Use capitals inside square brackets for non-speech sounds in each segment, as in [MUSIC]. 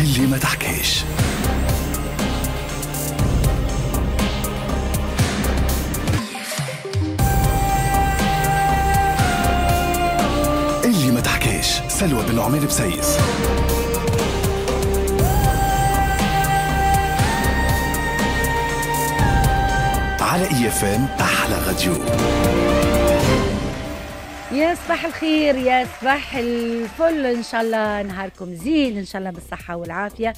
اللي ما تحكيش اللي ما تحكيش سلوى بن عمير بسيس على اي اف ام احلى راديو يا صباح الخير يا صباح الفل ان شاء الله نهاركم زين ان شاء الله بالصحه والعافيه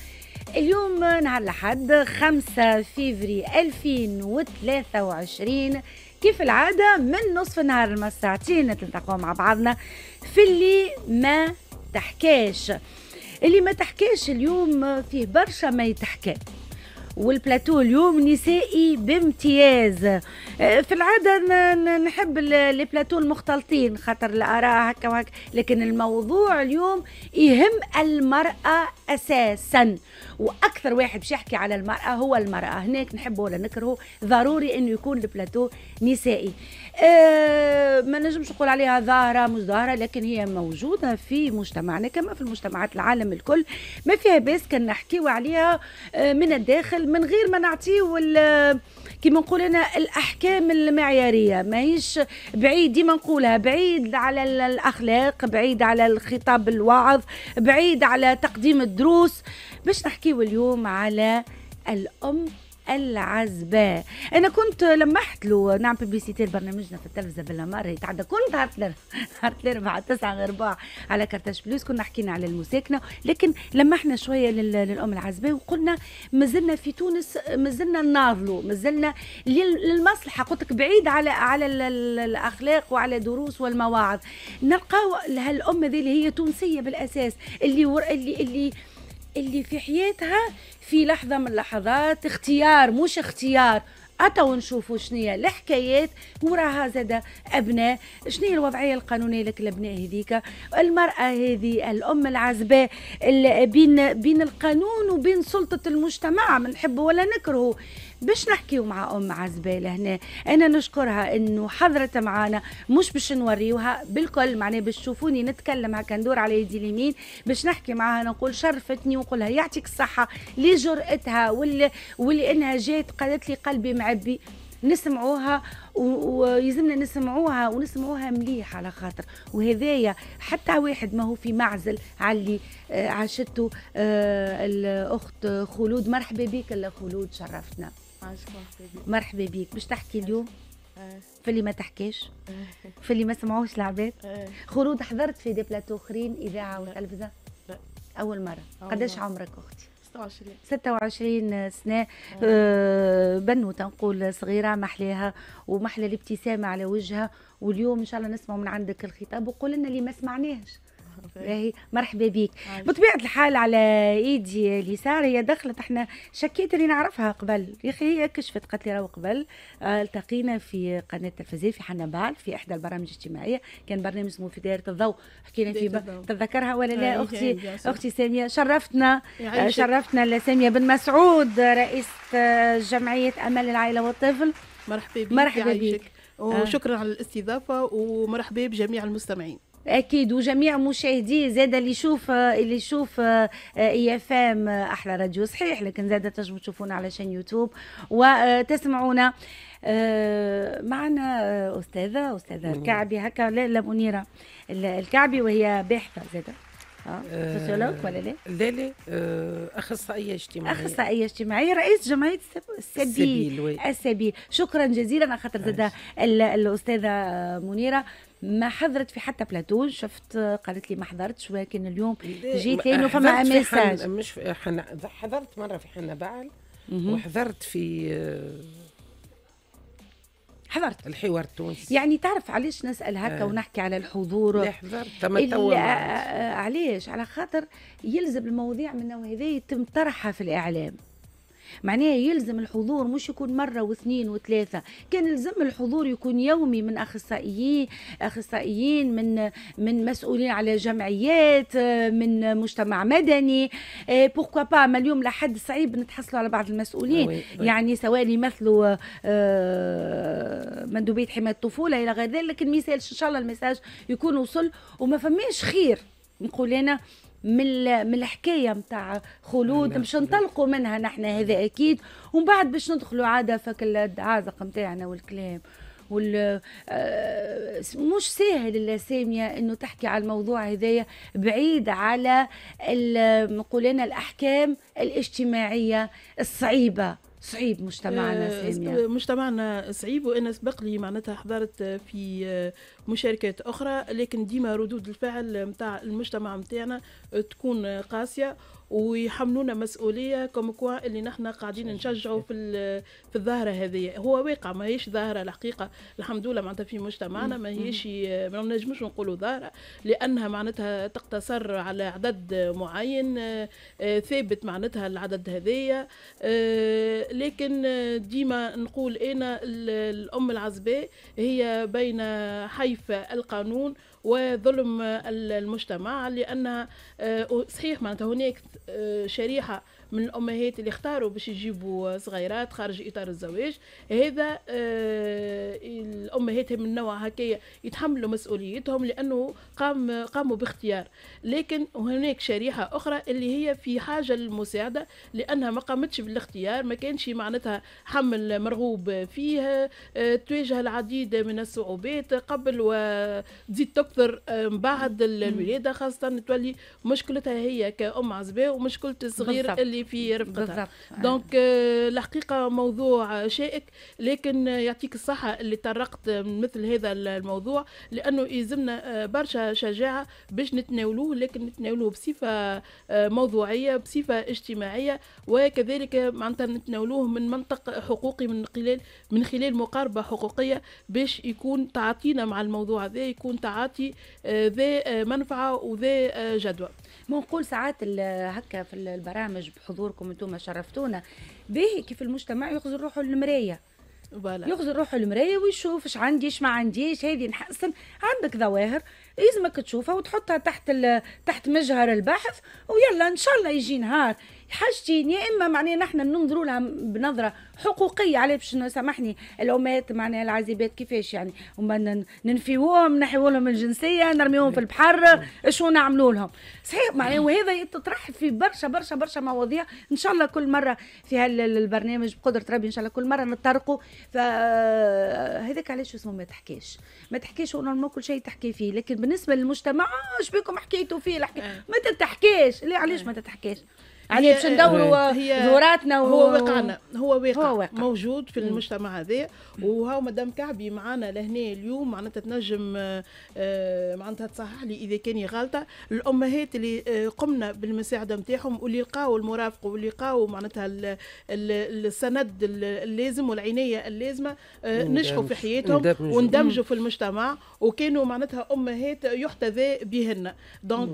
اليوم نهار الاحد 5 فيفري 2023 كيف العادة من نصف النهار لما الساعتين نتلتقوا مع بعضنا في اللي ما تحكاش اللي ما تحكاش اليوم فيه برشا ما يتحكى والبلاتو اليوم نسائي بامتياز آه، في العادة نحب البلاتو المختلطين خاطر الآراء هكا وهكا لكن الموضوع اليوم يهم المرأة أساسا وأكثر واحد باش يحكي على المرأة هو المرأة هناك نحبه ولا نكرهه ضروري أنه يكون البلاتو نسائي أه ما نجمش نقول عليها ظاهرة مش ظاهرة لكن هي موجودة في مجتمعنا كما في المجتمعات العالم الكل ما فيها باس كان نحكيو عليها آه، من الداخل من غير ما نعطيه كما نقول انا الاحكام المعياريه ماهيش بعيد ديما نقولها بعيد على الاخلاق بعيد على الخطاب الوعظ بعيد على تقديم الدروس باش نحكيو اليوم على الام العزباء انا كنت لمحت له نعم بيبليسيتي برنامجنا في التلفزه بالنهار يتعدى كل نهار نهار الاربعاء 9 غرباع على كرتاش بلوس كنا حكينا على المساكنه لكن لمحنا شويه للام العزباء وقلنا مازلنا في تونس مازلنا نناضلوا مازلنا للمصلحه قلت لك بعيد على على الاخلاق وعلى دروس والمواعظ نلقاو هالام هذه اللي هي تونسيه بالاساس اللي اللي اللي اللي اللي في حياتها في لحظه من اللحظات اختيار مش اختيار اتوا نشوفوا شنيا الحكايات وراها زادة ابناء شنية الوضعيه القانونيه لك الابناء هذيك المراه هذه الام العزباء بين بين القانون وبين سلطه المجتمع نحبه ولا نكرهه باش نحكيو مع ام زباله هنا انا نشكرها انه حضرت معانا مش باش نوريوها بالكل معناه باش تشوفوني نتكلم هكا ندور على يدي اليمين باش نحكي معاها نقول شرفتني ونقولها يعطيك الصحه لجرأتها واللي ولانها جات قالت لي قلبي معبي نسمعوها ويلزمنا نسمعوها ونسمعوها مليح على خاطر وهذايا حتى واحد ما هو في معزل علي آه، عاشته آه، الاخت خلود مرحبا بك الا خلود شرفتنا Ah, مرحبا بيك باش تحكي اليوم ah. في اللي ما تحكيش ah. في اللي ما سمعوش العباد خروج حضرت في دي بلاتو اخرين اذاعه وتلفزه اول مره قداش عمرك اختي 26 26 سنه آه, آه، بنوته نقول صغيره محلاها ومحلى الابتسامه على وجهها واليوم ان شاء الله نسمع من عندك الخطاب وقول لنا اللي ما سمعناهش باهي إيه، مرحبا بك بطبيعه الحال على ايدي اليسار هي دخلت احنا شكيت اللي نعرفها قبل يا اخي هي كشفت قالت لي راهو قبل آه، التقينا في قناه التلفزيون في حنبال في احدى البرامج الاجتماعيه كان برنامج اسمه في دائره الضوء حكينا فيه ب... تتذكرها ولا لا اختي اختي ساميه شرفتنا آه، شرفتنا لساميه بن مسعود رئيسه آه، جمعيه امل العائله والطفل مرحبا بك مرحبا بك وشكرا على الاستضافه ومرحبا بجميع المستمعين اكيد وجميع مشاهدي زاد اللي يشوف اللي يشوف آه، اي اف ام آه، احلى راديو صحيح لكن زاد تنجموا تشوفونا على شان يوتيوب وتسمعونا آه، معنا استاذه استاذه الكعبي هكا لا, لا منيره الكعبي وهي باحثه زاد سوسيولوج ولا لا؟ لا لا اخصائيه اجتماعيه اخصائيه اجتماعيه رئيس جمعيه السبيل السبيل, السبيل. شكرا جزيلا خاطر زاد الاستاذه منيره ما حضرت في حتى بلاتون شفت قالت لي ما حضرتش ولكن اليوم جيت لانه فما ميساج مش في حنا حضرت مره في حنا بعل وحضرت في حضرت الحوار التونسي يعني تعرف علاش نسال هكا آه. ونحكي على الحضور لا حضرت آه، آه، علاش على خاطر يلزم المواضيع من النوع هذا يتم طرحها في الاعلام معناها يلزم الحضور مش يكون مرة واثنين وثلاثة كان يلزم الحضور يكون يومي من أخصائيين أخصائيين من من مسؤولين على جمعيات من مجتمع مدني بوركوا آه، با ما اليوم لحد صعيب نتحصلوا على بعض المسؤولين أوي. أوي. يعني سواء يمثلوا آه، مندوبية حماية الطفولة إلى غير ذلك لكن ما إن شاء الله المساج يكون وصل وما فماش خير نقول أنا من من الحكايه نتاع خلود نعم، باش نعم. نطلقوا منها نحن هذا اكيد ومن بعد باش ندخلوا عاده فك العازق نتاعنا والكلام وال آه، مش ساهل الا ساميه انه تحكي على الموضوع هذايا بعيد على نقول انا الاحكام الاجتماعيه الصعيبه صعيب مجتمعنا آه، سامية مجتمعنا صعيب وانا سبق لي معناتها حضرت في مشاركات اخرى لكن ديما ردود الفعل نتاع المجتمع نتاعنا تكون قاسيه ويحملونا مسؤوليه كوم كوا اللي نحن قاعدين نشجعوا في في الظاهره هذه هو واقع ماهيش ظاهره الحقيقه الحمد لله معناتها في مجتمعنا ماهيش ما نجموش نقولوا ظاهره لانها معناتها تقتصر على عدد معين آه، ثابت معناتها العدد هذية آه، لكن ديما نقول انا الام العزباء هي بين حي تكييف القانون وظلم المجتمع لأن آه، صحيح معناتها هناك آه، شريحة من الامهات اللي اختاروا باش يجيبوا صغيرات خارج اطار الزواج هذا آه، الامهات من نوع هكايا يتحملوا مسؤوليتهم لانه قام قاموا باختيار لكن هناك شريحه اخرى اللي هي في حاجه للمساعده لانها ما قامتش بالاختيار ما كانش معناتها حمل مرغوب فيه آه، تواجه العديد من الصعوبات قبل وتزيد تكثر آه، بعد الولاده خاصه تولي مشكلتها هي كأم عزباء ومشكله الصغير اللي في رفقة آه. دونك euh, الحقيقه موضوع شائك لكن يعطيك الصحه اللي طرقت من مثل هذا الموضوع لانه يلزمنا آه، برشا شجاعه باش نتناولوه لكن نتناولوه بصفه آه، موضوعيه بصفه اجتماعيه وكذلك معناتها نتناولوه من منطق حقوقي من خلال من خلال مقاربه حقوقيه باش يكون تعاطينا مع الموضوع هذا يكون تعاطي ذا منفعه وذا جدوى ما نقول ساعات هكا في البرامج بحضور حضوركم انتم شرفتونا به كيف المجتمع يخزر روحه للمرايه بلا. يخزن روحه للمرايه ويشوف اش عندي اش ما عنديش هذه نحسن عندك ظواهر لازمك تشوفها وتحطها تحت تحت مجهر البحث ويلا ان شاء الله يجي نهار حاجتين يا اما معناها نحن ننظروا لها بنظره حقوقيه علاش باش سامحني الامات معناها العازبات كيفاش يعني هما ننفيوهم نحيو لهم الجنسيه نرميوهم في البحر شو نعملوا لهم صحيح معناها وهذا يتطرح في برشا برشا برشا مواضيع ان شاء الله كل مره في هالبرنامج بقدره ربي ان شاء الله كل مره نتطرقوا فهذاك علاش اسمه ما تحكيش ما تحكيش ونورمال كل شيء تحكي فيه لكن بالنسبه للمجتمع اش آه، بكم حكيتوا فيه الحكي إيه. ما تتحكيش ليه علاش ما تتحكيش يعني باش ندوروا ذوراتنا و... هو واقعنا هو واقع, هو موجود في المجتمع هذا وهاو مدام كعبي معانا لهنا اليوم معناتها تنجم آه، آه، معناتها تصحح لي اذا كاني غلطه الامهات اللي آه، قمنا بالمساعده نتاعهم واللي لقاو المرافق واللي لقاو معناتها السند اللازم والعنايه اللازمه نجحوا في حياتهم واندمجوا في المجتمع وكانوا معناتها امهات يحتذى بهن دونك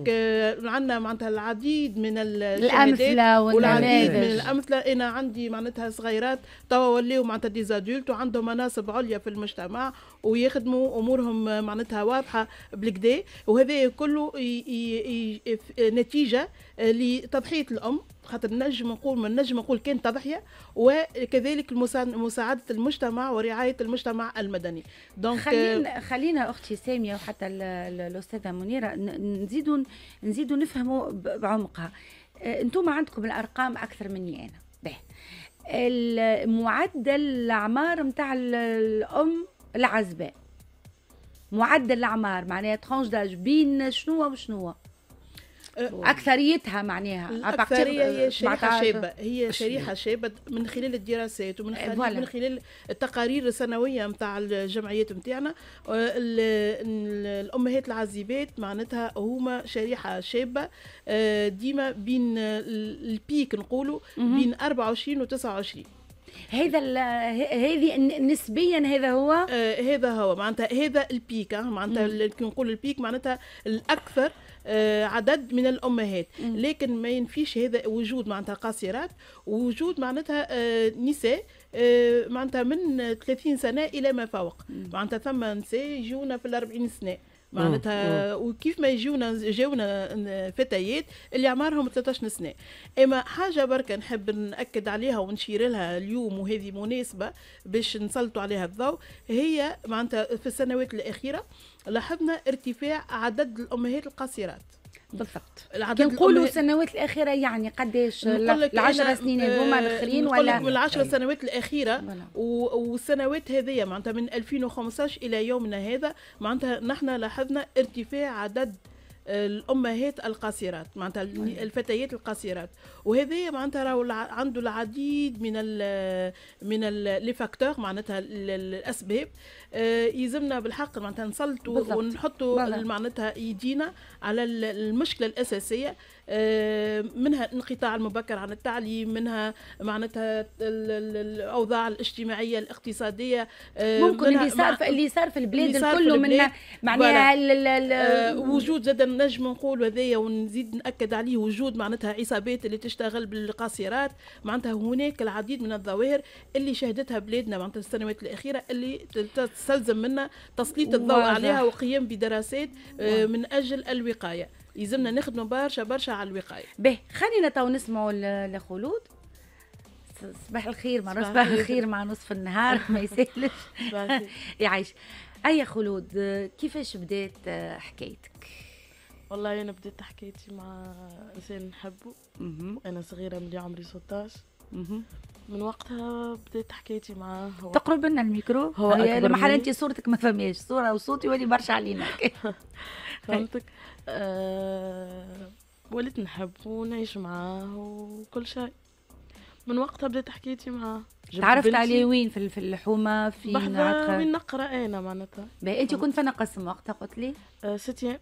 عندنا معناتها العديد من الامثله الامثله والعديد من الامثله انا عندي معناتها صغيرات توا وليو معناتها ديزادولت وعندهم مناصب عليا في المجتمع ويخدموا امورهم معناتها واضحه بالكدا وهذا كله نتيجه لتضحيه الام خاطر نجم نقول من نجم نقول كان تضحيه وكذلك مساعده المجتمع ورعايه المجتمع المدني دونك خلينا euh، خلينا اختي ساميه وحتى الاستاذه منيره نزيدوا نزيدوا نفهموا بعمقها آه، انتم عندكم الارقام اكثر مني انا به معدل الاعمار نتاع الام العزباء معدل الاعمار معناها ترونج داج بين شنو وشنو أه، اكثريتها معناها الاكثريه هي أه، شريحه شابه هي شريحه شابه من خلال الدراسات ومن إيه، خلال من خلال التقارير السنويه نتاع الجمعيات نتاعنا أه، الامهات العازبات معناتها هما شريحه شابه ديما بين البيك نقولوا بين 24 و 29 هذا هذه نسبيا هذا هو آه هذا هو معناتها هذا البيك معناتها كي نقول البيك معناتها الاكثر آه، عدد من الامهات لكن ما ينفيش هذا وجود معناتها قاصرات ووجود معناتها آه، نساء آه، معناتها من 30 سنه الى ما فوق معناتها ثم نساء يجونا في الأربعين سنه معناتها وكيف ما يجونا جاونا فتيات اللي عمرهم 13 سنه اما حاجه برك نحب ناكد عليها ونشير لها اليوم وهذه مناسبه باش نسلطوا عليها الضوء هي معناتها في السنوات الاخيره لاحظنا ارتفاع عدد الامهات القاصرات بالضبط كي نقولوا السنوات الاخيره يعني قداش العشر سنين هذوما الاخرين آه، ولا من العشر طيب. سنوات الاخيره والسنوات هذه معناتها من 2015 الى يومنا هذا معناتها نحن لاحظنا ارتفاع عدد الامهات القاصرات معناتها الفتيات القاصرات وهذا معناتها راهو عنده العديد من الـ من لي فاكتور معناتها الاسباب آه، يلزمنا بالحق معناتها نسلطوا ونحطوا معناتها ايدينا على المشكله الاساسيه آه، منها الانقطاع المبكر عن التعليم منها معناتها الاوضاع الاجتماعيه الاقتصاديه آه، ممكن اللي صار في اللي صار في البلاد الكل من معناها وجود زاد نجم نقول هذايا ونزيد ناكد عليه وجود معناتها عصابات اللي تشتغل تشتغل بالقاصرات معناتها هناك العديد من الظواهر اللي شهدتها بلادنا معناتها السنوات الاخيره اللي تستلزم منا تسليط الضوء عليها وقيام بدراسات آه، من اجل الوقايه يلزمنا نخدموا برشا برشا على الوقايه. باهي خلينا تو نسمعوا لخلود صباح الخير مع صباح الخير مع نصف النهار [LAUGHS] ما يسالش [LAUGHS] يعيش اي خلود كيفاش بدات آه، حكايتك؟ والله أنا بديت حكايتي مع إنسان نحبه وأنا صغيرة ملي عمري 16 من وقتها بديت حكايتي معاه هو تقرب لنا الميكرو هو هي لما حال انت صورتك ما فماش صوره وصوتي ولي برشا علينا [LAUGHS] فهمتك آه وليت نحبه ونعيش معاه وكل شيء من وقتها بديت حكايتي معاه تعرفت عليه وين في الحومه في وين نقرا انا معناتها انت كنت فانا قسم وقتها قلت لي آه ستيان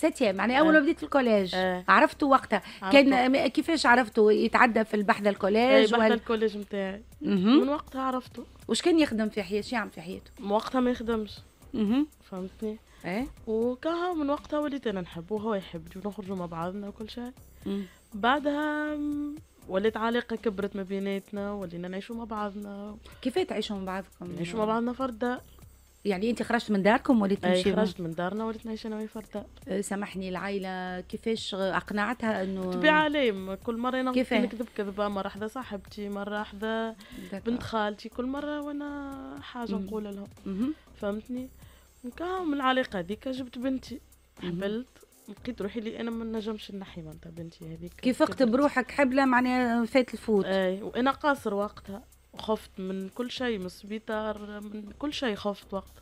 ست يعني اول آه. ما بديت الكوليج آه. عرفته وقتها كان كيفاش عرفته يتعدى في البحث الكوليج البحدة وال... الكوليج نتاعي من وقتها عرفته واش كان يخدم في حياته شو يعمل في حياته من وقتها ما يخدمش اها فهمتني ايه وكها من وقتها وليت انا نحب وهو يحبني ونخرجوا مع بعضنا وكل شيء بعدها ولات علاقه كبرت ما بيناتنا ولينا نعيشوا مع بعضنا كيف تعيشوا مع بعضكم؟ نعيشوا مع بعضنا فرد دار يعني انت خرجت من داركم وليت تمشي أي خرجت من دارنا وليت نعيش انا وهي أه، سامحني العائله كيفاش اقنعتها انه تبيع عليهم كل مره انا نكذب كذبه مره حدا صاحبتي مره حدا بنت خالتي كل مره وانا حاجه نقول لهم فهمتني من العلاقه هذيك جبت بنتي حبلت لقيت روحي لي انا ما نجمش نحي معناتها بنتي هذيك كيف فقت بروحك حبله معناها فات الفوت اي وانا قاصر وقتها خفت من كل شيء من السبيطار من كل شيء خفت وقت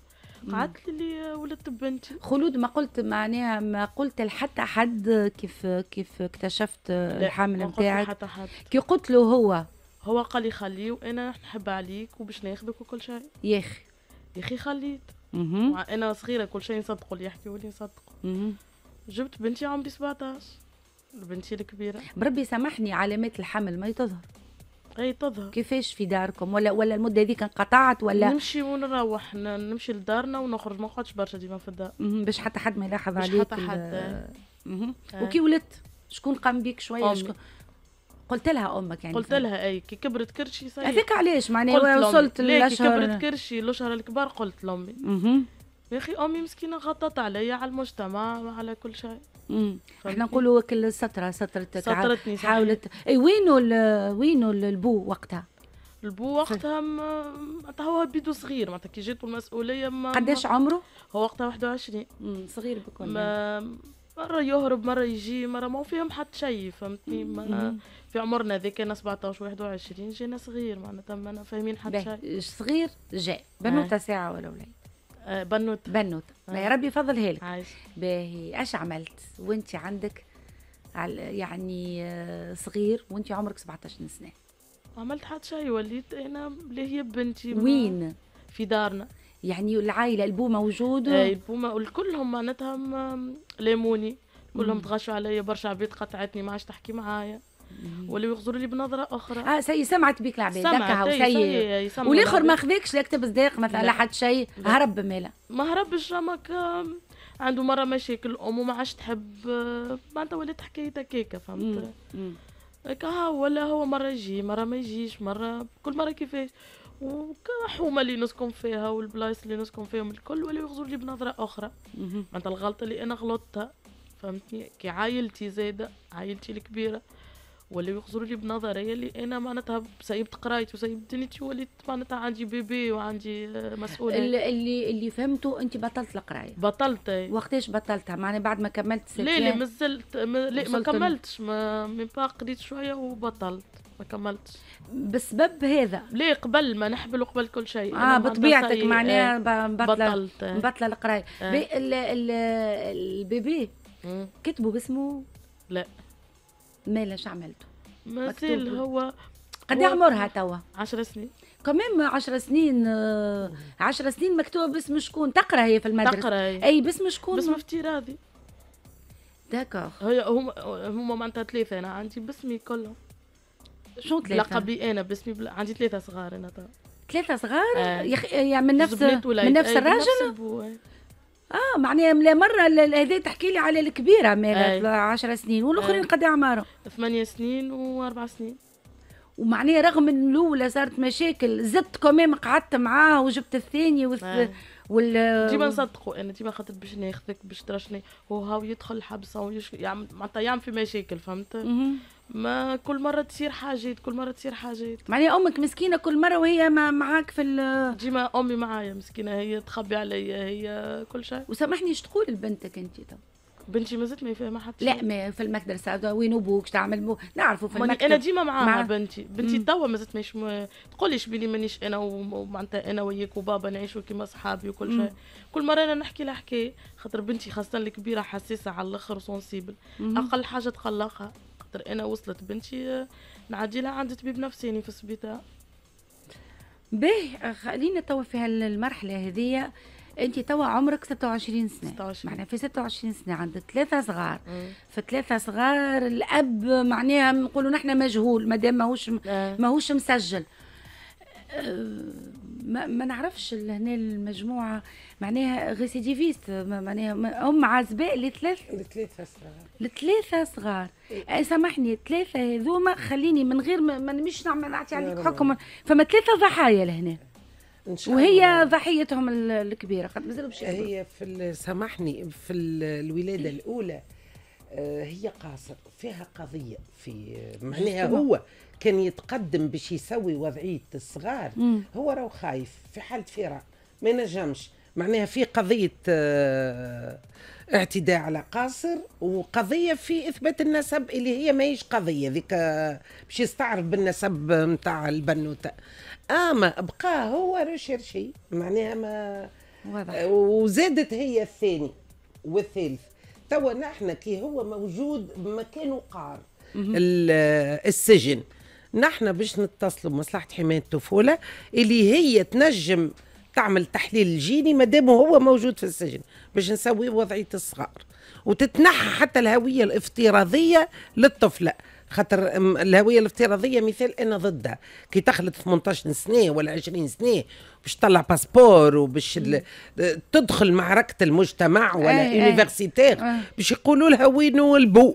قعدت لي ولدت بنتي خلود ما قلت معناها ما قلت لحتى حد كيف كيف اكتشفت الحامل نتاعك حتى حد كي قلت له هو هو قال لي خليه وانا نحب عليك وباش ناخذك وكل شيء يا اخي يا اخي خليت مع انا صغيره كل شيء نصدقوا اللي يحكيوا لي نصدقوا جبت بنتي عمري 17 بنتي الكبيره بربي سامحني علامات الحمل ما تظهر اي تظهر كيفاش في داركم ولا ولا المده هذيك انقطعت ولا نمشي ونروح نمشي لدارنا ونخرج ما نقعدش برشا ديما في الدار باش حتى حد ما يلاحظ عليك باش حتى حد آه. آه. وكي ولدت شكون قام بيك شويه شكون قلت لها امك يعني قلت لها اي كي كبرت كرشي صحيح هذاك علاش معناها وصلت للاشهر كبرت كرشي الاشهر الكبار قلت لامي يا اخي امي مسكينه غطت عليا على المجتمع وعلى كل شيء امم احنا نقولوا كل سطرة سطرة سطرتني حاولت اي وينو وينو البو وقتها البو وقتها معناتها هو بيدو صغير معناتها كي جاتو المسؤوليه ما قداش عمره؟ هو وقتها 21 امم صغير بكل ما يعني. مرة يهرب مرة يجي مرة ما فيهم حتى شيء فهمتني ما في عمرنا ذيك انا 17 21 جينا صغير معناتها ما فاهمين حتى شيء صغير جاء بنوتة ساعة ولا ولا بنوت آه، بنوتة بنوتة آه. يا ربي يفضلها لك باهي اش عملت وانت عندك يعني آه، صغير وانت عمرك 17 سنه عملت حتى شيء وليت انا اللي هي بنتي وين في دارنا يعني العائله البو موجود اي البو كلهم معناتها ليموني كلهم تغشوا عليا برشا عبيد قطعتني ما عادش تحكي معايا واللي يغزروا لي بنظره اخرى اه سي سمعت بيك العباد هكا هاو سي والاخر ما خذاكش لا كتب صداق مثلا لا حد شيء هرب بمالا ما هربش رمك عنده مره مشاكل امه ما عادش تحب معناتها ولات حكايه هكاكا فهمت هكا ولا هو مره يجي مره ما يجيش مره كل مره كيفاش وكحومة اللي نسكن فيها والبلايص اللي نسكن فيهم الكل ولا يغزر لي بنظرة أخرى معناتها الغلطة اللي أنا غلطتها فهمتني كعائلتي عائلتي زايدة عائلتي الكبيرة ولا يخزروا لي بنظريه اللي انا معناتها سيبت قرايتي وسيبت دنيتي وليت معناتها عندي بيبي وعندي آه، مسؤوليه اللي اللي فهمته انت بطلت القرايه بطلت وقتاش بطلتها معناها بعد ما كملت سنة لا لا مازلت ما لا ما كملتش ما من قريت شويه وبطلت ما كملتش بسبب هذا ليه قبل ما نحبل وقبل كل شيء اه بطبيعتك معناها بطلت مبطله القرايه البيبي كتبوا باسمه لا مالا شو عملته مازال هو قد عمرها توا 10 سنين كمان 10 سنين 10 آه، سنين مكتوبه باسم شكون تقرا هي في المدرسه تقرا هي. اي باسم شكون باسم افتراضي داكور هي هما هم معناتها ثلاثه انا عندي باسمي كلهم شنو ثلاثه؟ لقبي انا باسمي بل... عندي ثلاثه صغار انا توا ثلاثه صغار آه. يخ... يعني من نفس من نفس الراجل اه معناها لا مره هذا تحكي لي على الكبيره مالت 10 سنين والاخرين قد اعمارهم 8 سنين واربع سنين ومعناها رغم ان الاولى صارت مشاكل زدت كمان قعدت معاها وجبت الثانيه وال آه. وال ديما نصدقوا انا ديما خاطر باش ناخذك باش ترشني هو هاو يدخل الحبس ويعمل معناتها يعمل في مشاكل فهمت؟ ما كل مره تصير حاجات كل مره تصير حاجات معناها امك مسكينه كل مره وهي ما معاك في ال ديما امي معايا مسكينه هي تخبي عليا هي كل شيء وسامحني ايش تقول لبنتك انت طب بنتي ما زلت ما يفهمها حتى لا ما في المدرسه وين ابوك تعمل مو... نعرفوا في المكتب انا ديما معاها مع... بنتي بنتي توا ما زلت مش م... تقوليش بلي مانيش انا ومعناتها انا وياك وبابا نعيشوا كيما صحابي وكل شيء كل مره انا نحكي لها خاطر بنتي خاصه الكبيره حساسه على الاخر وسونسيبل اقل حاجه تقلقها خاطر انا وصلت بنتي آه، نعدي لها عند طبيب نفساني في السبيطار باهي آه، خلينا توا في هالمرحله هذيا انت توا عمرك 26 سنه 26. معناها في 26 سنه عندك ثلاثه صغار في ثلاثه صغار الاب معناها نقولوا نحن مجهول مادام ماهوش آه. ماهوش مسجل آه، ما, ما نعرفش لهنا المجموعه معناها ريسيديفيست معناها هم عزباء لثلاث لثلاثه صغار لثلاثه صغار إيه؟ آه، سامحني ثلاثه هذوما خليني من غير ما نمش نعمل نعطي عليك يعني حكم فما ثلاثه ضحايا لهنا وهي ضحيتهم الكبيره قد مازالوا باش هي في سامحني في الولاده إيه. الاولى آه، هي قاصر فيها قضية في معناها هو كان يتقدم باش يسوي وضعية الصغار مم. هو راهو خايف في حالة فراق ما ينجمش معناها في قضية آه، اعتداء على قاصر وقضية في إثبات النسب اللي هي ماهيش قضية ذيك آه، باش يستعرف بالنسب نتاع البنوتة أما بقى هو ريشيرشي معناها ما واضح وزادت هي الثاني والثالث توا نحن كي هو موجود بمكان وقار السجن نحن باش نتصلوا بمصلحه حمايه الطفوله اللي هي تنجم تعمل تحليل الجيني دام هو موجود في السجن باش نسوي وضعيه الصغار وتتنحى حتى الهويه الافتراضيه للطفله خاطر الهويه الافتراضيه مثال انا ضدها كي تخلط 18 سنه ولا 20 سنه باش تطلع باسبور وباش تدخل معركه المجتمع ولا يونيفرسيتير إيه، إيه. إيه. باش يقولوا لها وينو البو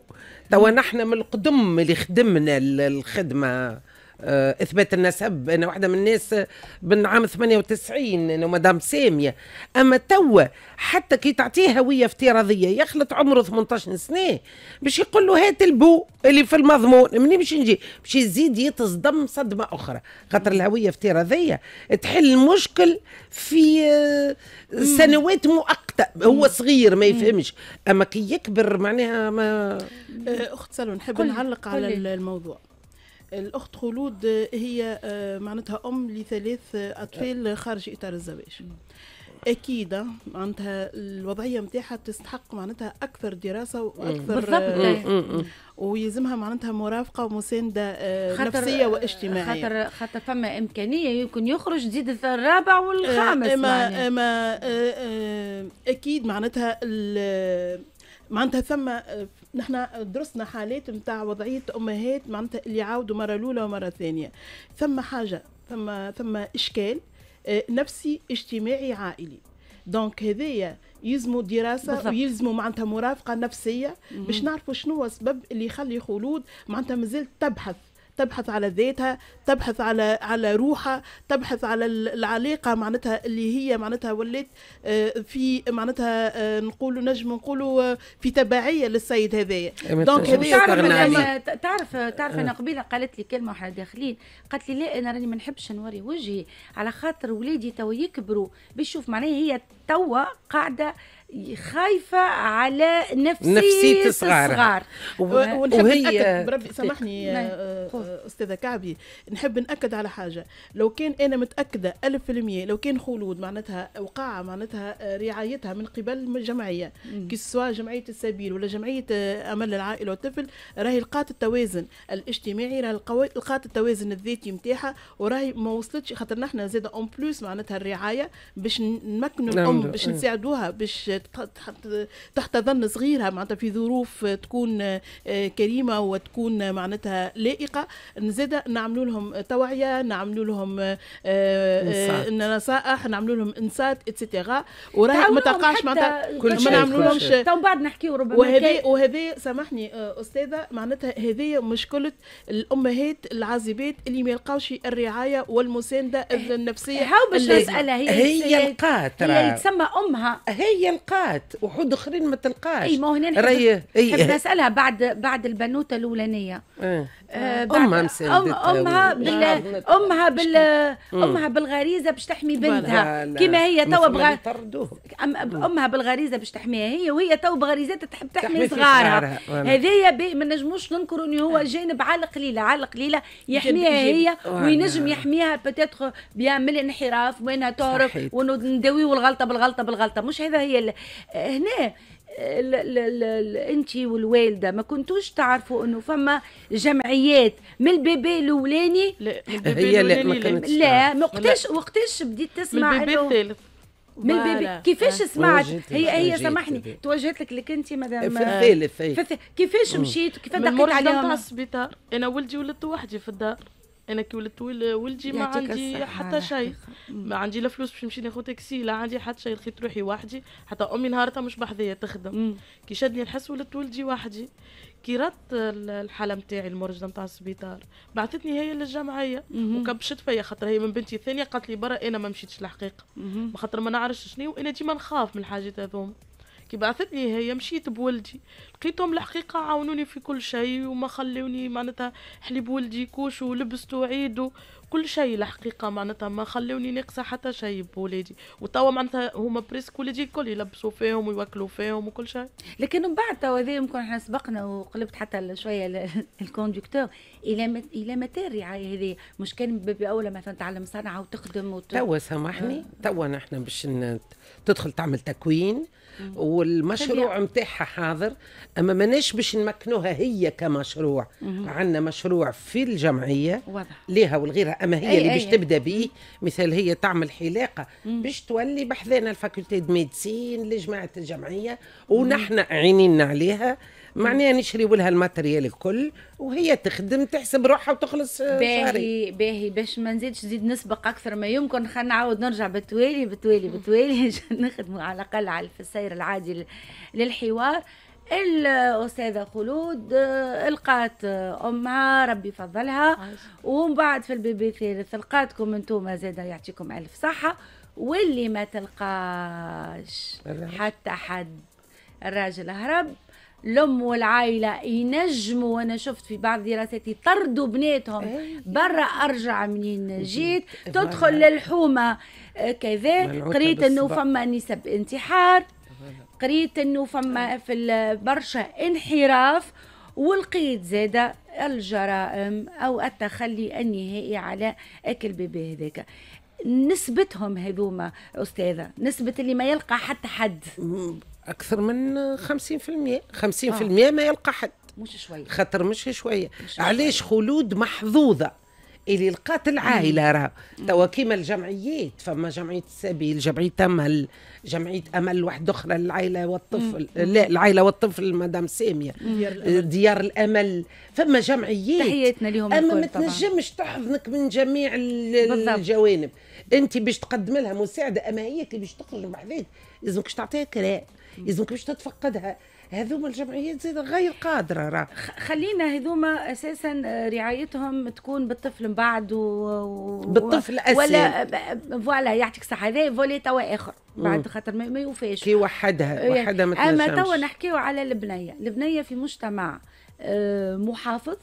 توا نحن من القدم اللي خدمنا الخدمه آه، اثبات النسب انا واحده من الناس من عام 98 انه مدام ساميه اما توا حتى كي تعطيه هويه افتراضيه يخلط عمره 18 سنه باش يقول له هات البو اللي في المضمون منين باش نجي باش يزيد يتصدم صدمه اخرى خاطر الهويه افتراضيه تحل مشكل في آه، سنوات مؤقته هو صغير ما يفهمش اما كي يكبر معناها ما آه، اخت سلوى نحب نعلق على الموضوع الاخت خلود هي آه، معناتها ام لثلاث اطفال خارج اطار الزواج اكيد آه، معناتها الوضعيه نتاعها تستحق معناتها اكثر دراسه واكثر بالضبط آه، ويلزمها معناتها مرافقه ومسانده نفسيه واجتماعيه خاطر خاطر فما امكانيه يمكن يخرج تزيد الرابع والخامس اما اما اكيد معناتها معناتها ثم نحن درسنا حالات نتاع وضعيه امهات معناتها اللي يعاودوا مره الاولى ومره ثانيه ثم حاجه ثم ثم اشكال آه، نفسي اجتماعي عائلي دونك هذايا يلزموا دراسه ويلزموا معناتها مرافقه نفسيه باش نعرفوا شنو هو السبب اللي يخلي خلود معناتها مازالت تبحث تبحث على ذاتها تبحث على على روحها تبحث على العلاقه معناتها اللي هي معناتها ولات آه، في معناتها آه، نقول نجم نقولوا آه، في تبعيه للسيد هذايا إيه، دونك هذايا تعرف تعرف انا قبيله قالت لي كلمه واحنا داخلين قالت لي لا انا راني ما نحبش نوري وجهي على خاطر ولادي تو يكبروا بيشوف معناها هي توا قاعده خايفه على نفسيه نفسيه الصغار وهي بربي سامحني نعم. آه، استاذه كعبي نحب ناكد على حاجه لو كان انا متاكده ألف المية لو كان خلود معناتها وقاعه معناتها آه، رعايتها من قبل الجمعيه كي سواء جمعيه السبيل ولا جمعيه آه، امل العائله والطفل راهي لقات التوازن الاجتماعي راهي لقات التوازن الذاتي نتاعها وراهي ما وصلتش خاطر نحن زادة اون بلوس معناتها الرعايه باش نمكنوا الام باش إيه. نساعدوها باش تحت ظن صغيرها معناتها في ظروف تكون آه، كريمه وتكون معناتها لائقه زاده نعملوا لهم توعيه نعملوا لهم آه، آه، نصائح نعملوا لهم انسات اتسيتيرا وراها ما تلقاش معناتها ما نعملوا لهمش تو بعد نحكيو ربما وهذا وهذا سامحني استاذه معناتها هذه مشكله الامهات العازبات اللي ما يلقاوش الرعايه والمسانده النفسيه هاو باش نساله هي هي لقات هي تسمى امها هي لقات تلقات وحود اخرين ما تلقاش اي ما هو هنا نحب نسالها بعد بعد البنوته الاولانيه إيه. اه. امها مساندتها أم امها إيه. بال امها بال امها بالغريزه باش تحمي بنتها كما هي تو بغ... امها بالغريزه باش تحميها هي وهي تو بغريزتها تحب تحمي صغارها هذايا ما نجموش ننكروا انه هو آه. جانب على القليله على القليله يحميها هي وينجم يحميها بتاتخ بيعمل انحراف وانها تهرب ونداويو الغلطه بالغلطه بالغلطه مش هذا هي هنا انت والوالده ما كنتوش تعرفوا انه فما جمعيات من البيبي الاولاني هي لا ما كانتش لا وقتاش وقتاش بديت تسمع من البيبي الثالث من البيبي كيفاش سمعت هي هي سامحني توجهت لك لك انت مدام في الثالث كيفاش مشيت وكيفاش دقيت عليهم من السبيطار انا ولدي ولدت وحدي في الدار انا كي ولدت ولدي ما عندي حتى شيء ما عندي لا فلوس باش نمشي ناخذ تاكسي لا عندي حتى شيء لقيت روحي وحدي حتى امي نهارتها مش بحذية تخدم كي شدني الحس ولدت ولدي وحدي كي رات الحاله نتاعي المرجله نتاع السبيطار بعثتني هي للجمعيه وكبشت فيا خاطر هي من بنتي الثانيه قالت لي برا انا ما مشيتش الحقيقه خاطر ما نعرفش شنو وانا ديما نخاف من الحاجات هذوما كي بعثت لي هي مشيت بولدي لقيتهم الحقيقه عاونوني في كل شيء وما خلوني معناتها حليب ولدي كوش ولبست وعيد كل شيء الحقيقه معناتها ما خلوني ناقصه حتى شيء بولادي وتوا معناتها هما بريسك ولادي الكل يلبسوا فيهم ويوكلوا فيهم وكل شيء لكن من بعد توا يمكن احنا سبقنا وقلبت حتى شويه [LAUGHS] الكوندكتور الى الى متى الرعايه هذه مش كان بابي اولى مثلا تعلم صنعه وتخدم وت... توا سامحني آه. توا نحن باش تدخل تعمل تكوين والمشروع نتاعها حاضر اما ماناش باش نمكنوها هي كمشروع عندنا مشروع في الجمعيه ليها ولغيرها اما هي أي اللي باش تبدا به مثال هي تعمل حلاقه باش تولي بحذانا الفاكولتي دو ميديسين لجماعه الجمعيه ونحن عينينا عليها معناها نشري لها الماتريال الكل وهي تخدم تحسب روحها وتخلص آه، باهي شهري. باهي باش ما نزيدش نزيد نسبق اكثر ما يمكن خلينا نعاود نرجع بالتوالي بالتوالي بالتوالي [LAUGHS] نخدموا على الاقل على السير العادي للحوار الاستاذه خلود آه، لقات آه، امها ربي فضلها ومن بعد في البيبي ثالث لقاتكم انتم زاد يعطيكم الف صحه واللي ما تلقاش حتى حد الراجل هرب الام والعائله ينجموا وانا شفت في بعض دراساتي طردوا بناتهم إيه. برا ارجع منين إيه. جيت إيه. تدخل للحومه آه، كذا قريت انه فما نسب انتحار قريت انه فما في برشا انحراف ولقيت زاده الجرائم او التخلي النهائي على اكل بيبي هذاك نسبتهم هذوما استاذه نسبه اللي ما يلقى حتى حد اكثر من 50% 50% آه. ما يلقى حد مش شويه خاطر مش شويه مش علاش خلود محظوظه اللي لقات العائله راه توا كيما الجمعيات فما جمعيه السبيل جمعيه امل جمعيه امل واحده اخرى للعائله والطفل مم. لا العائله والطفل مدام ساميه ديار الامل آه، فما جمعيات تحياتنا لهم اما ما تنجمش تحضنك من جميع الجوانب انت باش تقدم لها مساعده اما هي كي باش تخرج بحذاك لازمك تعطيها كراء اذا باش تتفقدها هذوما الجمعيات زاد غير قادره راه خلينا هذوما اساسا آه، رعايتهم تكون بالطفل من بعد و... بالطفل اساسا ولا فوالا يعطيك الصحه هذا فولي توا اخر بعد خاطر ما يوفاش كي وحدها آه، وحدها ما اما توا نحكيو على البنيه البنيه في مجتمع آه، محافظ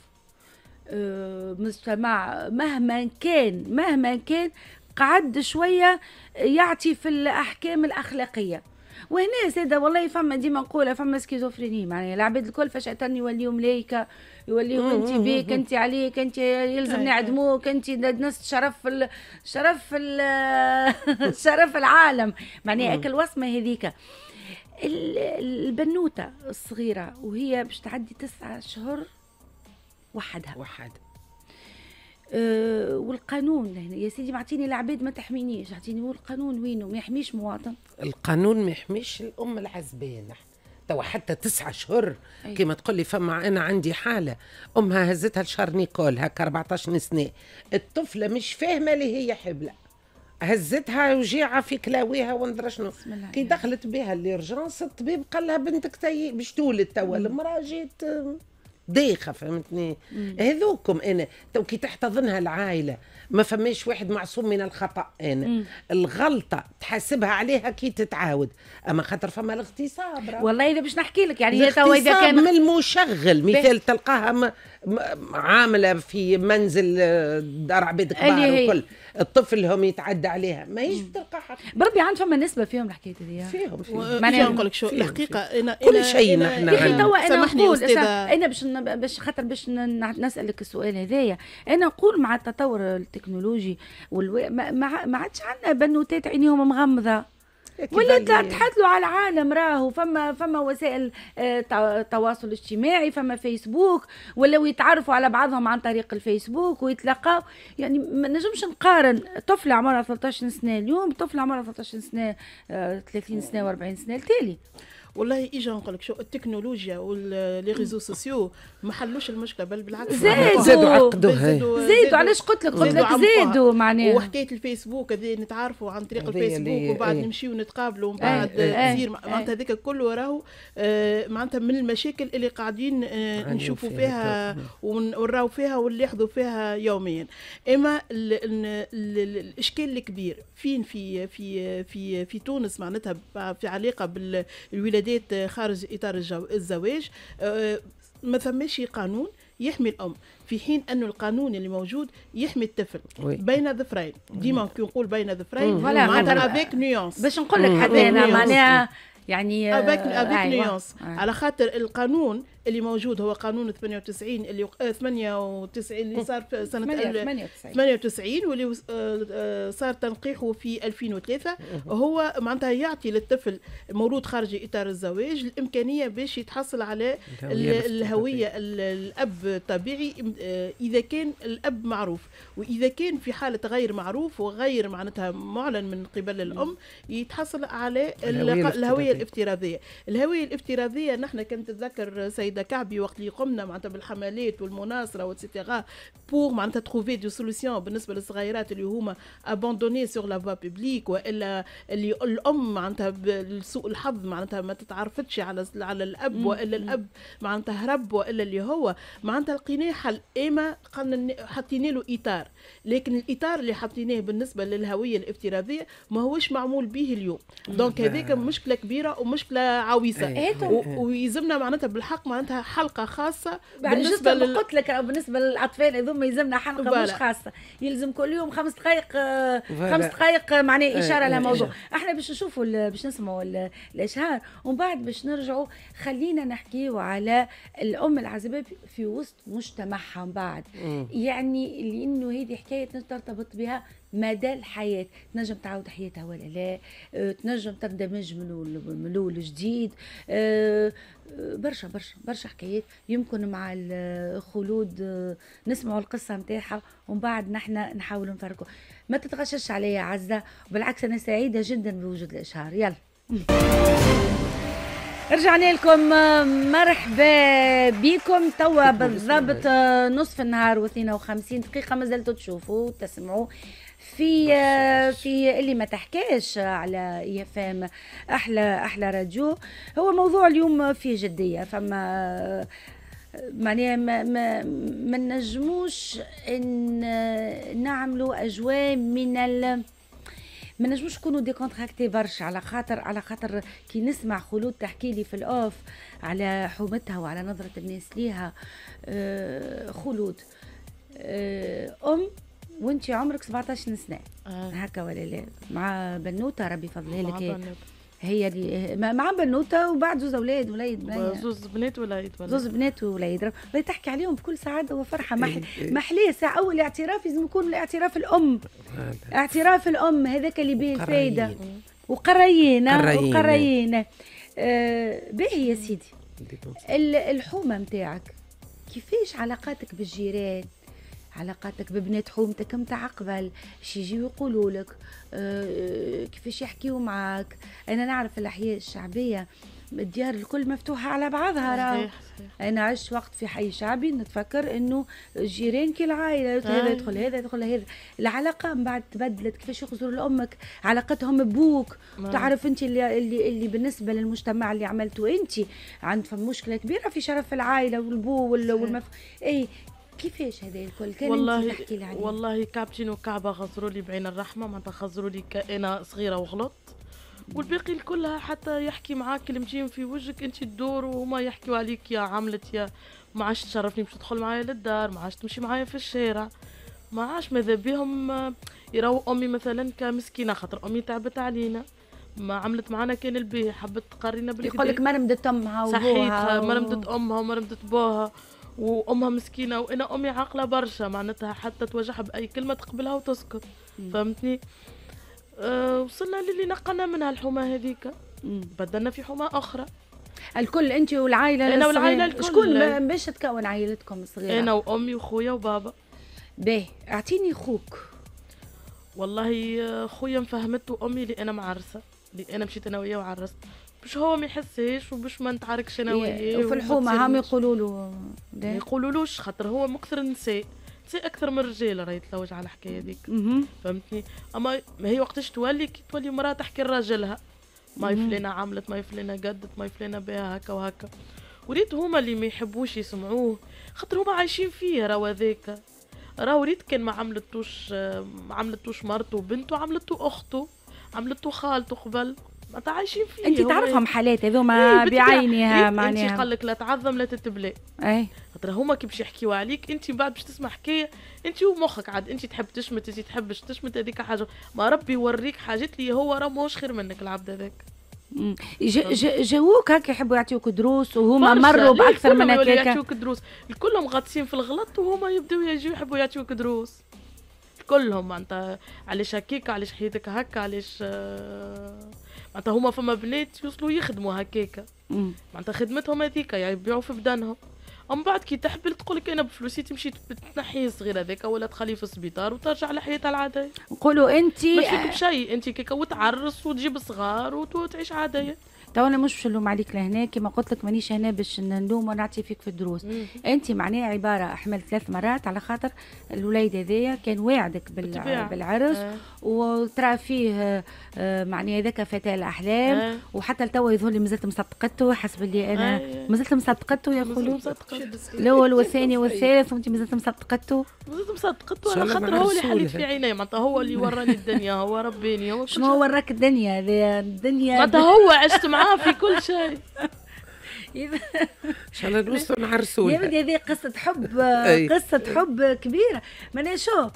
مجتمع مهما كان مهما كان قعد شويه يعطي في الاحكام الاخلاقيه وهنا ساده والله فما ديما نقول فما سكيزوفريني معناها العباد الكل فجاه يوليو ملايكه يوليو انت بيك انت عليك انت يلزم نعدموك انت ناس شرف ال... شرف ال... [LAUGHS] شرف العالم معناها اكل الوصمه هذيك البنوته الصغيره وهي باش تعدي تسعة شهور وحدها وحدها أه، والقانون هنا يا سيدي معطيني العباد ما تحمينيش عطيني هو القانون وينه ما يحميش مواطن القانون ما يحميش الام العزبانه توا حتى تسعة شهور أيوة. كما تقول لي فما انا عندي حاله امها هزتها لشار نيكول هكا 14 سنه الطفله مش فاهمه اللي هي حبله هزتها وجيعه في كلاويها وندرى شنو كي دخلت بها ليرجونس الطبيب قال لها بنتك تي باش تولد توا المراه جات دايخه فهمتني هذوكم انا تو كي تحتضنها العائله ما فماش واحد معصوم من الخطا انا مم. الغلطه تحاسبها عليها كي تتعاود اما خاطر فما الاغتصاب والله اذا باش نحكي لك يعني اذا كان من المشغل مثال تلقاها م... م... عامله في منزل دار عباد كبار وكل الطفل هم يتعدى عليها ما هيش بتلقى حق بربي عند فما نسبه فيهم الحكايه دي فيهم فيهم معناها نقول لك شو الحقيقه انا كل شيء نحن انا نقول انا باش باش خاطر باش نسالك السؤال هذايا انا نقول مع التطور التكنولوجي ما عادش عندنا بنوتات عينيهم مغمضه ولا تحط له على العالم راهو فما فما وسائل آه، التواصل الاجتماعي فما فيسبوك ولا يتعرفوا على بعضهم عن طريق الفيسبوك ويتلاقاو يعني ما نجمش نقارن طفله عمرها 13 سنه اليوم طفله عمرها 13 سنه 30 آه، سنه و40 سنه التالي والله اجا نقول لك شو التكنولوجيا ولي ريزو سوسيو ما حلوش المشكله بل بالعكس زادوا زادوا عقدوا زادوا علاش قلت لك قلت لك زادوا معناها وحكايه الفيسبوك هذه نتعرفوا عن طريق الفيسبوك وبعد إيه. نمشيو نتقابلوا إيه، ومن بعد نزير إيه، معناتها هذاك كله راهو آه، معناتها من المشاكل اللي قاعدين آه، نشوفوا فيها ونراو فيها واللي يحظوا فيها يوميا اما الاشكال الكبير فين في في في في تونس معناتها في علاقه بالولايات ولادات خارج اطار الزواج آه، ما ثماش قانون يحمي الام في حين انه القانون اللي موجود يحمي الطفل بين ظفرين ديما كي نقول بين ظفرين معناتها افيك نيونس باش نقول لك حتى mm. انا معناها يعني افيك افيك نيونس على خاطر القانون اللي موجود هو قانون 98 اللي 98 آه، اللي صار في سنه 98 98 واللي آه، آه، صار تنقيحه في 2003 هو معناتها يعطي للطفل مولود خارج اطار الزواج الامكانيه باش يتحصل على الهويه الاب الطبيعي اذا كان الاب معروف واذا كان في حاله غير معروف وغير معناتها معلن من قبل الام يتحصل على الهويه الافتراضيه الهويه الافتراضيه نحن كنت تذكر سيد سيده كعبي وقت اللي قمنا معناتها بالحملات والمناصره واتسيتيرا بور معناتها تروفي دي سوليسيون بالنسبه للصغيرات اللي هما ابوندوني سور لا فوا بيبليك والا اللي الام معناتها بسوء الحظ معناتها ما تتعرفتش على على الاب والا الاب معناتها هرب والا اللي هو معناتها لقيناه حل اما حطينا له اطار لكن الاطار اللي حطيناه بالنسبه للهويه الافتراضيه ما هوش معمول به اليوم دونك هذيك مشكله كبيره ومشكله عويصه إيه. إيه. ويلزمنا معناتها بالحق معناتها معناتها حلقه خاصه بالنسبه لل... قلت لك بالنسبه للاطفال هذوما يلزمنا حلقه بلا. مش خاصه يلزم كل يوم خمس دقائق آه، خمس دقائق آه، معناها إيه، اشاره ايه لموضوع ايه احنا باش نشوفوا باش نسمعوا الاشهار ومن بعد باش نرجعوا خلينا نحكيوا على الام العزباء في وسط مجتمعها من بعد يعني لانه هذه حكايه ترتبط بها مدى الحياه تنجم تعاود حياتها ولا لا آه، تنجم تندمج من الاول جديد آه، آه، برشا برشا برشا حكايات يمكن مع الخلود نسمعوا القصه نتاعها ومن بعد نحن نحاولوا نفرقوا ما تتغشش عليا عزه بالعكس انا سعيده جدا بوجود الاشهار يلا [LAUGHS] رجعنا لكم مرحبا بكم توا بالضبط نصف النهار و52 دقيقه مازلتوا تشوفوا وتسمعوا في في اللي ما تحكاش على يفهم احلى احلى راديو هو موضوع اليوم فيه جديه فما معناها ما ما ما نجموش ان نعملوا اجواء من ال ما نجموش نكونوا ديكونتراكتي برشا على خاطر على خاطر كي نسمع خلود تحكي لي في الاوف على حومتها وعلى نظره الناس ليها آه، خلود آه، ام وانت عمرك 17 سنه آه. هكا ولا لا مع بنوته ربي يفضلها لك هي دي مع بنوته وبعد زوز اولاد وليد زوز بنات وليد زوز بنات ووليد والله تحكي عليهم بكل سعاده وفرحه ما إيه، إيه. محلي ساعه اول اعتراف لازم يكون الاعتراف الام اعتراف الام هذاك اللي به الفايده وقرينا وقرينا. به باهي يا سيدي الحومه نتاعك كيفاش علاقاتك بالجيران علاقاتك ببنات حومتك متاع قبل شي يجيو يقولوا لك آه،, أه كيفاش يحكيو معاك انا نعرف الاحياء الشعبيه الديار الكل مفتوحه على بعضها راهو انا عشت وقت في حي شعبي نتفكر انه الجيران كي العائله هذا يدخل هذا يدخل هذا العلاقه من بعد تبدلت كيفاش يخزروا لامك علاقتهم ببوك نعم. تعرف انت اللي, اللي اللي بالنسبه للمجتمع اللي عملته انت عند فم مشكله كبيره في شرف العائله والبو والمف... اي كيفاش هذا الكل كان والله تحكي لي عليه والله كابتن وكعبه غزروا لي بعين الرحمه ما غزروا لي انا صغيره وغلطت والباقي الكلها حتى يحكي معاك كلمتين في وجهك انت تدور وهما يحكيوا عليك يا عملت يا ما عادش تشرفني باش تدخل معايا للدار ما عادش تمشي معايا في الشارع ما عادش ماذا بهم آه، يراو امي مثلا كمسكينه خاطر امي تعبت علينا ما عملت معنا كان البيه حبت تقرينا بالكدا يقول لك مرمدت امها وبوها صحيح مرمدت امها ومرمدت بوها وامها مسكينه وانا امي عاقله برشا معناتها حتى تواجهها باي كلمه تقبلها وتسكت فهمتني أه وصلنا للي نقنا منها الحومه هذيك بدلنا في حومه اخرى الكل انت والعائله انا والعائله الكل شكون باش تكون عائلتكم الصغيره انا وامي وخويا وبابا باهي اعطيني خوك والله آه، خويا مفهمته امي اللي انا معرسه اللي انا مشيت انا وياه وعرست باش هو ما يحسهاش وباش ما نتعاركش انا وياه وفي الحومه هم يقولوا له ما يقولولوش خاطر هو مكثر النساء النساء اكثر من الرجال راهي تلوج على الحكايه هذيك فهمتني اما ما هي وقتاش تولي كي تولي مراه تحكي لراجلها ماي فلانه عملت ماي فلانه قدت ماي فلانه بها هكا وهكا وريت هما اللي ما يحبوش يسمعوه خاطر هما عايشين فيه راهو هذاك راهو ريت كان ما عملتوش ما عملتوش مرته وبنته عملته اخته عملته خالته قبل ما تعيشين فيه انت تعرفهم يعني. حالات هذوما إيه، بعينها معناها انت قال لك لا تعظم لا تتبلى اي خاطر هما كي باش يحكيوا عليك انت بعد باش تسمع حكايه انت ومخك عاد انت تحب تشمت انت تحبش تشمت هذيك حاجه ما ربي يوريك حاجات اللي هو راه ماهوش خير منك العبد هذاك جاوك هكا يحبوا يعطيوك دروس وهما مروا إيه، باكثر من هكاك يعطيوك دروس الكلهم غاطسين في الغلط وهما يبداو يجيو يحبوا يعطيوك دروس كلهم معناتها علاش هكاك علاش حياتك هكا علاش آه، معناتها هما فما بنات يوصلوا يخدموا هكاكا معناتها خدمتهم هذيك يعني يبيعوا في بدنهم ومن بعد كي تحبل تقول لك انا بفلوسي تمشي تنحي الصغير هذاك ولا تخليه في السبيطار وترجع لحياتها العاديه نقولوا انت ما فيك بشيء انت كيكا وتعرس وتجيب صغار وتعيش عاديه تو انا مش نلوم عليك لهنا كما قلت لك مانيش هنا باش نلوم ونعطي فيك في الدروس انت معناها عباره احمل ثلاث مرات على خاطر الوليد هذايا كان واعدك بال... بالعرس أه. وترى فيه آه، معناها هذاك فتاه الاحلام أه. وحتى لتوا يظهر لي مازلت مصدقته حسب اللي آه، انا أه. مازلت مصدقته يقولوا الاول [LAUGHS] والثاني والثالث وانت مازلت مصدقته مازلت مصدقته على خاطر هو اللي حليت في عينيه معناتها هو اللي وراني الدنيا هو رباني هو [LAUGHS] شنو هو وراك الدنيا الدنيا معناتها هو عشت مع آه، في كل شيء ان شاء الله نوصلوا [LAUGHS] نعرسوا يا بدي هذه قصه حب قصه حب كبيره معناها شو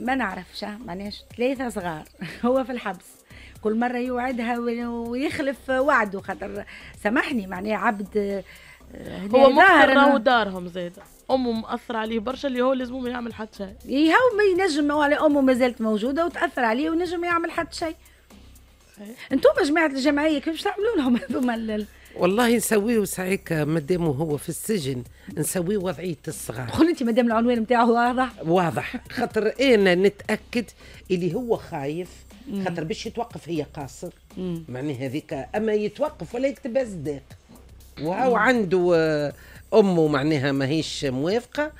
ما نعرفش معناها ثلاثه صغار [LAUGHS] هو في الحبس كل مره يوعدها ويخلف وعده خاطر سامحني معناها عبد آه، هو مؤثر راهو دارهم زاده امه مؤثر عليه برشا اللي هو لازم ما يعمل حتى شيء إيه، هو ما ينجم على امه ما زالت موجوده وتاثر عليه ونجم يعمل حتى شيء انتم جماعه الجمعيه كيفاش تعملوا لهم هذوما والله نسويه ساعيك مادام هو في السجن نسويه وضعيه الصغار قول انت مادام العنوان نتاعه واضح واضح خاطر انا نتاكد اللي هو خايف خاطر باش يتوقف هي قاصر معناها هذيك اما يتوقف ولا يكتب صداق وهو عنده آه، امه معناها ماهيش موافقه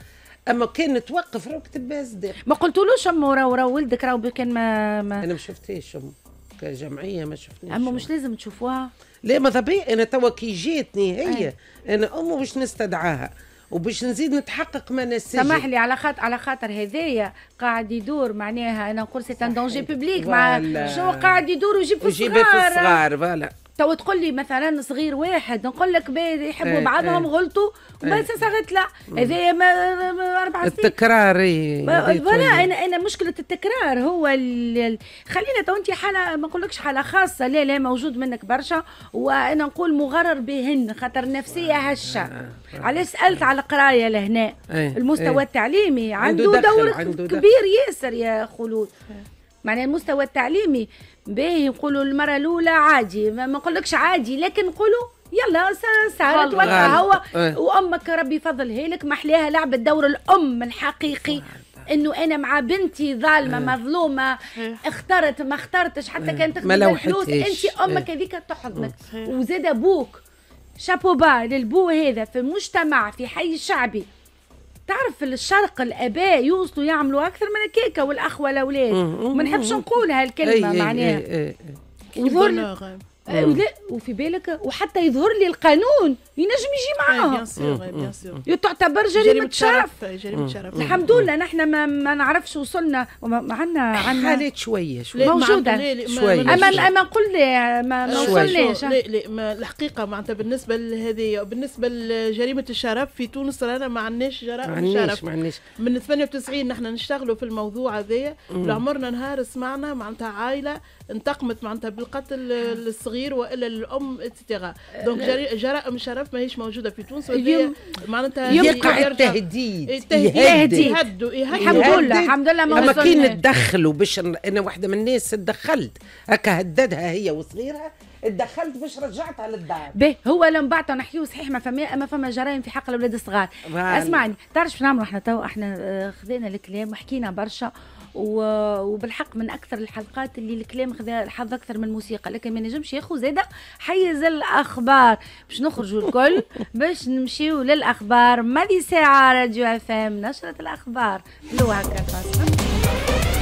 اما كان توقف راه كتب صداق ما قلتولوش امه راه ولدك راه كان ما, ما انا ما شفتهاش امه كجمعيه ما شفناش اما مش لازم تشوفوها لا ماذا بيا انا توا كي جاتني هي أي. انا امه باش نستدعاها وباش نزيد نتحقق من السجن سمح لي على خاطر على خاطر هذايا قاعد يدور معناها انا نقول سي ان دونجي بوبليك مع شو قاعد يدور ويجيب في الصغار ويجيب في الصغار فوالا تو تقول لي مثلا صغير واحد نقول لك باهي يحبوا إيه، بعضهم إيه. غلطوا وبس إيه. صارت لا هذايا اربع سنين التكرار فوالا انا انا مشكله التكرار هو خلينا تو انت حاله ما نقولكش حاله خاصه لا لا موجود منك برشا وانا نقول مغرر بهن خاطر نفسيه آه، هشه آه، آه. علاش سالت على القرايه لهنا المستوى التعليمي عنده دور كبير ياسر يا خلود معناها المستوى التعليمي باهي نقولوا المره الاولى عادي ما نقولكش عادي لكن نقولوا يلا صارت وقتها هو آه. آه. وامك ربي هيلك لك أحلاها لعبت دور الام الحقيقي انه انا مع بنتي ظالمه آه. مظلومه آه. اخترت ما اخترتش حتى آه. كانت تخدم الفلوس انت آه. امك هذيك تحضنك وزاد ابوك با للبو هذا في مجتمع في حي شعبي تعرف في الشرق الاباء يوصلوا يعملوا اكثر من الكيكه والاخوه الاولاد ما نحبش نقول هالكلمه معناها ولا وفي بالك وحتى يظهر لي القانون ينجم يجي آه، معاها تعتبر جريمه شرف جريمه شرف الحمد لله نحن ما, ما نعرفش وصلنا وما عندنا عندنا حالات شويه شويه موجوده شويه اما اما قلنا ما ما وصلناش آه. لا لا الحقيقه معناتها بالنسبه لهذه بالنسبه لجريمه الشرف في تونس رانا ما عندناش جرائم الشرف ما عندناش من 98 نحن نشتغلوا في الموضوع هذايا عمرنا نهار سمعنا معناتها عائله انتقمت معناتها بالقتل الصغير والا الام اتسيتيرا دونك جرائم شرف ماهيش موجوده في تونس معناتها يقع التهديد التهديد يهدوا الحمد لله الحمد لله ما اما كي نتدخلوا باش انا واحده من الناس تدخلت هكا هددها هي وصغيرها تدخلت باش رجعتها للدار به هو لم بعد نحيو صحيح ما فما اما فما جرائم في حق الاولاد الصغار اسمعني تعرف شنو نعملوا احنا تو احنا آه، خذينا الكلام وحكينا برشا وبالحق من اكثر الحلقات اللي الكلام خذا حظ اكثر من الموسيقى لكن ما نجمش ياخذ زاده حيز الاخبار باش نخرجوا الكل باش نمشيو للاخبار دي ساعه راديو اف ام نشره الاخبار لو هكا